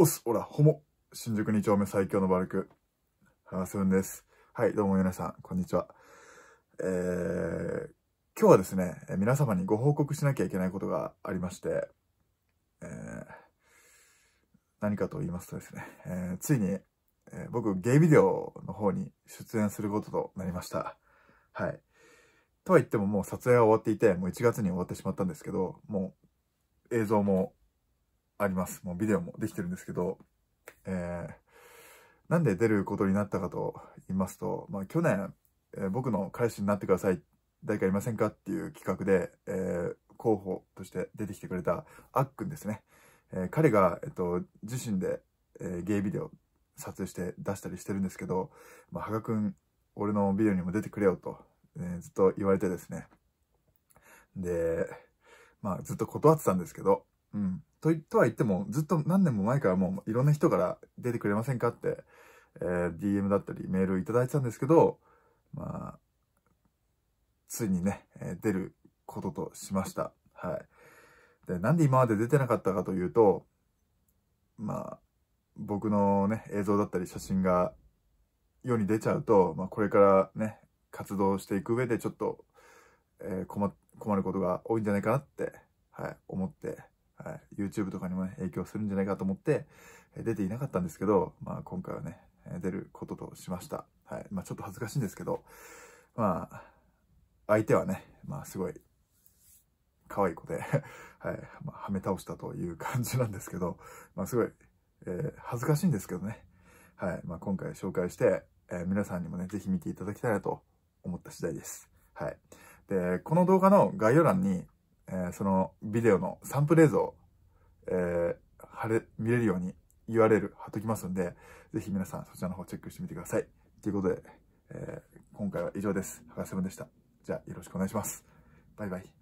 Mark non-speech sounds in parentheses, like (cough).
おす、ほら、ほも。新宿2丁目最強のバルク、ハセブンです。はい、どうも皆さん、こんにちは。えー、今日はですね、皆様にご報告しなきゃいけないことがありまして、えー、何かと言いますとですね、えー、ついに、えー、僕、ゲイビデオの方に出演することとなりました。はい。とは言ってももう撮影は終わっていて、もう1月に終わってしまったんですけど、もう映像もあります。もうビデオもできてるんですけど、えー、なんで出ることになったかと言いますと、まあ、去年、えー、僕の彼氏になってください、誰かいませんかっていう企画で、えー、候補として出てきてくれたあっくんですね。えー、彼が、えっと、自身で、えゲイビデオ撮影して出したりしてるんですけど、まあ、はがくん、俺のビデオにも出てくれよと、えずっと言われてですね。で、まあ、ずっと断ってたんですけど、うん。ととは言っても、ずっと何年も前からもういろんな人から出てくれませんかって、えー、DM だったりメールをいただいてたんですけど、まあ、ついにね、えー、出ることとしました。はい。で、なんで今まで出てなかったかというと、まあ、僕のね、映像だったり写真が世に出ちゃうと、まあ、これからね、活動していく上でちょっと、えー、困困ることが多いんじゃないかなって、はい、思って YouTube とかにも、ね、影響するんじゃないかと思って出ていなかったんですけど、まあ、今回はね出ることとしました、はいまあ、ちょっと恥ずかしいんですけど、まあ、相手はね、まあ、すごい可愛い子で (laughs) はいまあ、はめ倒したという感じなんですけど、まあ、すごい、えー、恥ずかしいんですけどね、はいまあ、今回紹介して、えー、皆さんにもね是非見ていただきたいなと思った次第です。はい、でこの動画の概要欄に、えー、そのビデオのサンプル映像えー、晴れ、見れるように URL 貼っときますんで、ぜひ皆さんそちらの方チェックしてみてください。ということで、えー、今回は以上です。博士んでした。じゃあよろしくお願いします。バイバイ。